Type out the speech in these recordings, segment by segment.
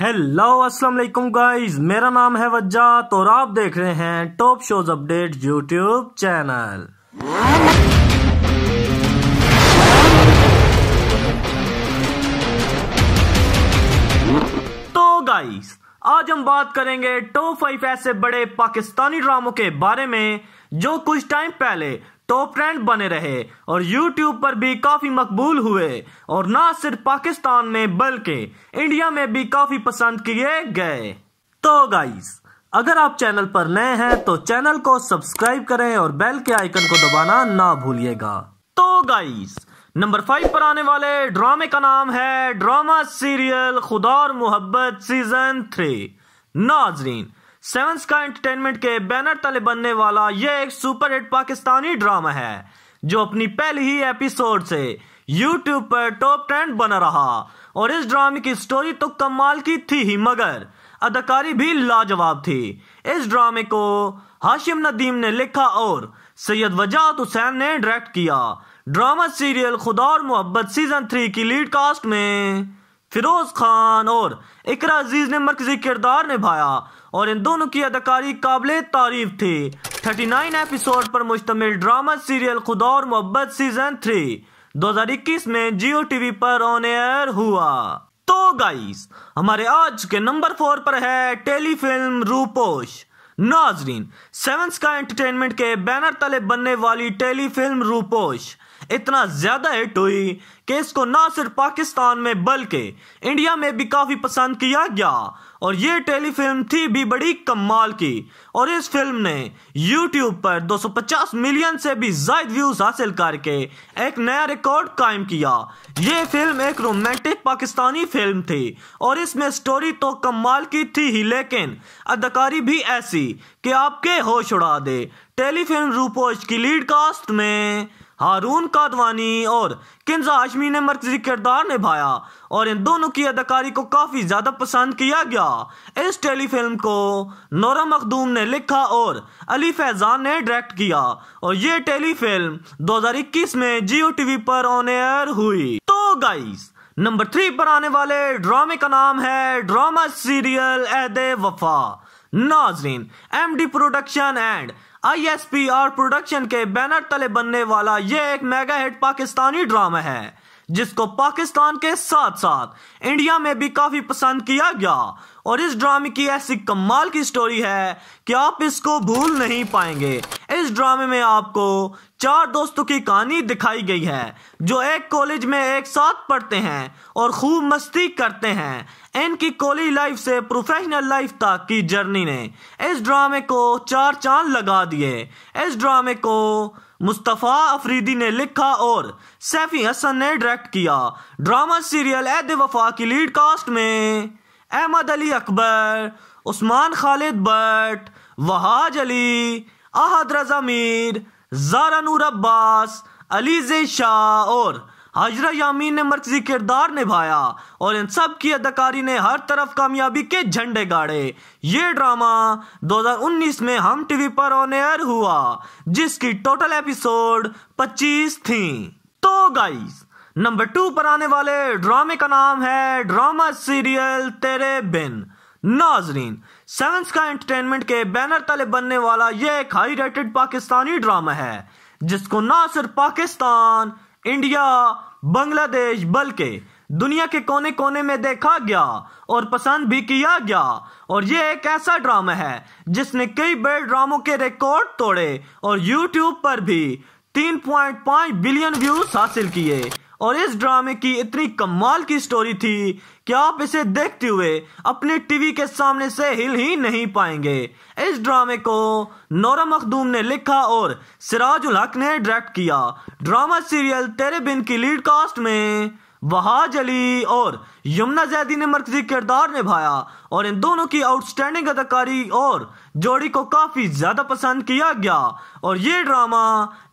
hello अस्सलाम वालेकुम guys मेरा नाम है वज्जा और आप देख रहे हैं top shows update YouTube channel तो गाइस आज हम बात करेंगे टॉप फाइव ऐसे बड़े पाकिस्तानी ड्रामों के बारे में जो कुछ टाइम पहले टॉप ट्रेंड बने रहे और यूट्यूब पर भी काफी मकबूल हुए और न सिर्फ पाकिस्तान में बल्कि इंडिया में भी काफी पसंद किए गए तो गाइस अगर आप चैनल पर नए हैं तो चैनल को सब्सक्राइब करें और बेल के आइकन को दबाना ना भूलिएगा तो गाइस नंबर फाइव पर आने वाले ड्रामे का नाम है drama serial Khuda Aur Mohabbat season three नाजरीन सेवन स्का एंटरटेनमेंट के बैनर तले बनने वाला यह एक सुपर हिट पाकिस्तानी ड्रामा है जो अपनी पहली ही एपिसोड से यूट्यूब पर टॉप ट्रेंड बना रहा और इस ड्रामे की स्टोरी तो कमाल की थी ही मगर अदाकारी भी लाजवाब थी इस ड्रामे को हाशिम नदीम ने लिखा और सैयद वजात हुसैन ने डायरेक्ट किया drama serial Khuda Aur Mohabbat season three की लीड कास्ट में फिरोज खान और इकरा अजीज ने मरकजी किरदार निभाया और इन दोनों की अदाकारी काबिल तारीफ थी 39 एपिसोड पर मुश्तमिल drama serial Khuda Aur Mohabbat season three 2021 में जियो टीवी पर ऑन एयर हुआ तो गाइस हमारे आज के नंबर फोर पर है टेलीफिल्म रूपोश नाजरीन सेवंस का एंटरटेनमेंट के बैनर तले बनने वाली टेलीफिल्म रूपोश इतना ज्यादा हिट हुई कि इसको ना सिर्फ पाकिस्तान में बल्कि इंडिया में भी काफी पसंद किया गया और ये टेलीफिल्म थी भी बड़ी कमाल की और इस फिल्म ने यूट्यूब पर 250 मिलियन से भी ज्यादा व्यूज हासिल करके एक नया रिकॉर्ड कायम किया ये फिल्म एक रोमांटिक पाकिस्तानी फिल्म थी और इसमें स्टोरी तो कमाल की थी ही लेकिन अदाकारी भी ऐसी कि आपके होश उड़ा दे टेलीफिल्म रूपोज की लीड कास्ट में हारून कादवानी और किन्जा हाशमी ने मरकजी किरदार निभाया और इन दोनों की अदाकारी को काफ़ी ज़्यादा पसंद किया गया इस टेलीफिल्म को नोरा मखदूम ने लिखा और अली फैज़ान ने डायरेक्ट किया और ये टेलीफिल्म 2021 में जियो टीवी पर ऑन एयर हुई तो गाइस नंबर थ्री पर आने वाले ड्रामे का नाम है ड्रामा सीरियल एहद वफा नाजरीन M D production and ISP और प्रोडक्शन के बैनर तले बनने वाला ये एक मेगा हिट पाकिस्तानी ड्रामा है जिसको पाकिस्तान के साथ साथ इंडिया में भी काफी पसंद किया गया और इस ड्रामे की ऐसी कमाल की स्टोरी है कि आप इसको भूल नहीं पाएंगे इस ड्रामे में आपको चार दोस्तों की कहानी दिखाई गई है जो एक कॉलेज में एक साथ पढ़ते हैं और खूब मस्ती करते हैं इनकी कॉलेज लाइफ से प्रोफेशनल लाइफ तक की जर्नी ने इस ड्रामे को चार चांद लगा दिए इस ड्रामे को मुस्तफ़ा अफरीदी ने लिखा और सैफी हसन ने डायरेक्ट किया ड्रामा सीरियल ऐद वफा की लीड कास्ट में अहमद अली अकबर उस्मान खालिद भट्ट वहाज अली अहद रजा मीर जारा नूर अब्बास अलीजे शाह और हजरा यामीन ने मरकजी किरदार निभाया और इन सब की अदाकारी ने हर तरफ कामयाबी के झंडे गाड़े ये ड्रामा 2019 में हम टीवी पर ऑन एयर हुआ जिसकी टोटल एपिसोड 25 थी तो गाइस नंबर टू पर आने वाले ड्रामे का नाम है ड्रामा सीरियल तेरे बिन नाजरीन सेवेंस का एंटरटेनमेंट के बैनर तले बनने वाला यह एक हाई रेटेड पाकिस्तानी ड्रामा है जिसको ना सिर्फ पाकिस्तान इंडिया बांग्लादेश बल्कि दुनिया के कोने कोने में देखा गया और पसंद भी किया गया और यह एक ऐसा ड्रामा है जिसने कई बड़े ड्रामों के रिकॉर्ड तोड़े और YouTube पर भी 3.5 बिलियन व्यूज हासिल किए और इस ड्रामे की इतनी कमाल की स्टोरी थी कि आप इसे देखते हुए अपने टीवी के सामने से हिल ही नहीं पाएंगे इस ड्रामे को नौरा मखदूम ने लिखा और सिराज उल हक ने डायरेक्ट किया ड्रामा सीरियल तेरे बिन की लीड कास्ट में वहाज अली और यमुना जैदी ने मरकजी किरदार निभाया और इन दोनों की आउटस्टैंडिंग अदाकारी और जोड़ी को काफ़ी ज़्यादा पसंद किया गया और ये ड्रामा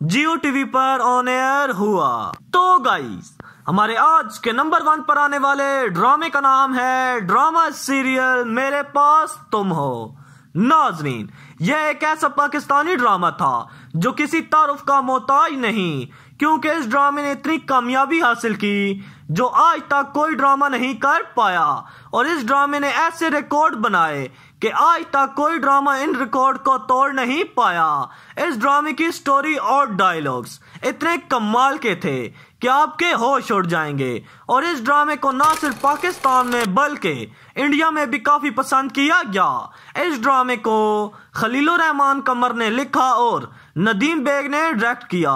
जियो टीवी पर ऑन एयर हुआ तो गाइस हमारे आज के नंबर वन पर आने वाले ड्रामे का नाम है ड्रामा सीरियल मेरे पास तुम हो नाजरीन यह एक ऐसा पाकिस्तानी ड्रामा था जो किसी तारुफ का मोहताज नहीं क्योंकि इस ड्रामे ने इतनी कामयाबी हासिल की जो आज तक कोई ड्रामा नहीं कर पाया और इस ड्रामे ने ऐसे रिकॉर्ड बनाए कि आज तक कोई ड्रामा इन रिकॉर्ड को तोड़ नहीं पाया इस ड्रामे की स्टोरी और डायलॉग्स इतने कमाल के थे कि आपके होश उड़ जाएंगे और इस ड्रामे को ना सिर्फ पाकिस्तान में बल्कि इंडिया में भी काफ़ी पसंद किया गया इस ड्रामे को खलील रहमान कमर ने लिखा और नदीम बेग ने डायरेक्ट किया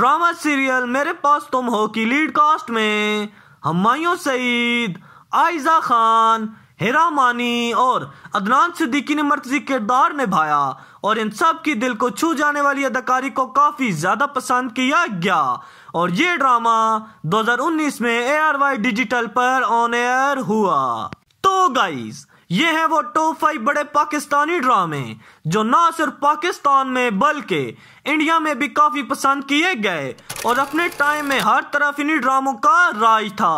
ड्रामा सीरियल मेरे पास तुम हो की लीड कास्ट में हमायूं सईद आयजा खान हेरा मानी और अदनान सिद्दीकी ने मरकजी किरदार निभाया और इन सब की दिल को छू जाने वाली अदाकारी को काफ़ी ज़्यादा पसंद किया गया और ये ड्रामा 2019 में ए डिजिटल पर ऑन एयर हुआ तो गाइज़ ये हैं वो टॉप फाइव बड़े पाकिस्तानी ड्रामे जो ना सिर्फ पाकिस्तान में बल्कि इंडिया में भी काफ़ी पसंद किए गए और अपने टाइम में हर तरफ इन्हीं ड्रामों का राज था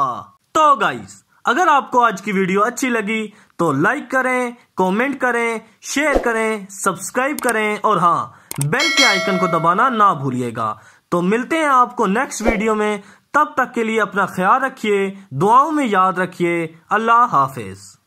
तो गाइस अगर आपको आज की वीडियो अच्छी लगी तो लाइक करें कमेंट करें शेयर करें सब्सक्राइब करें और हाँ बेल के आइकन को दबाना ना भूलिएगा तो मिलते हैं आपको नेक्स्ट वीडियो में तब तक के लिए अपना ख्याल रखिए दुआओं में याद रखिए अल्लाह हाफिज़